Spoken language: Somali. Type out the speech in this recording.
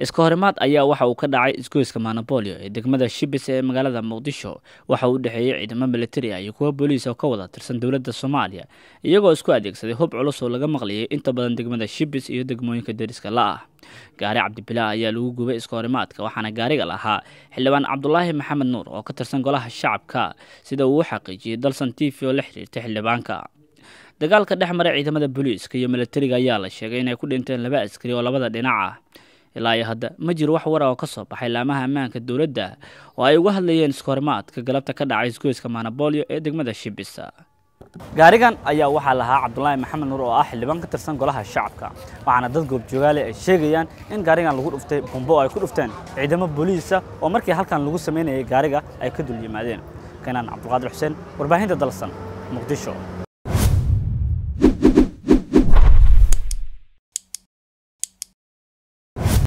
iska horimaad ayaa waxa uu ka dhacay isgoyska manabolio ee degmada shibis ee magaalada muqdisho waxa uu udhexeeyey ciidamo milatari ah iyo kuwo booliis oo ka wada tirsan dowladda soomaaliya iyagoo isku adeegsaday hub culus oo laga maqlayay inta badan degmada shibis iyo degmooyinka deriska la-ah gaari cabdibilaa ayaa lagu gubay iska horimaadka waxaana gaariga lahaa xildhibaan cabdulaahi maxamed nuur oo ka tirsan golaha shacabka sida uu u xaqiijiyey dalsan t v oo la xiriirtay xildhibaanka dagaalka dhex maray ciidamada booliiska iyo milatariga ayaa la sheegay inay ku dhinteen laba askari oo labada dhinac ah ilaa iyo hadda ma jiro wax wara oo ka soo baxay laamaha ammaanka dowladda oo ay uga hadlayeen iskohormaadka galabta ka dhacay isgoyska maanabolyo ee degmada shibisa gaarigan ayaa waxaa lahaa cabdulaahi maxamed nuur oo ah xildhibaan ka tirsan golaha shacabka waxaana dad goobjoogaale ay sheegayaan in gaarigan lagu dhuftay bumbo oo ay ku dhufteen ciidamo booliisa oo markii halkan lagu samaynayay gaariga ay ka dul yimaadeen kanaan cabdulqaadir xuseen warbaahinta dalsan muqdisho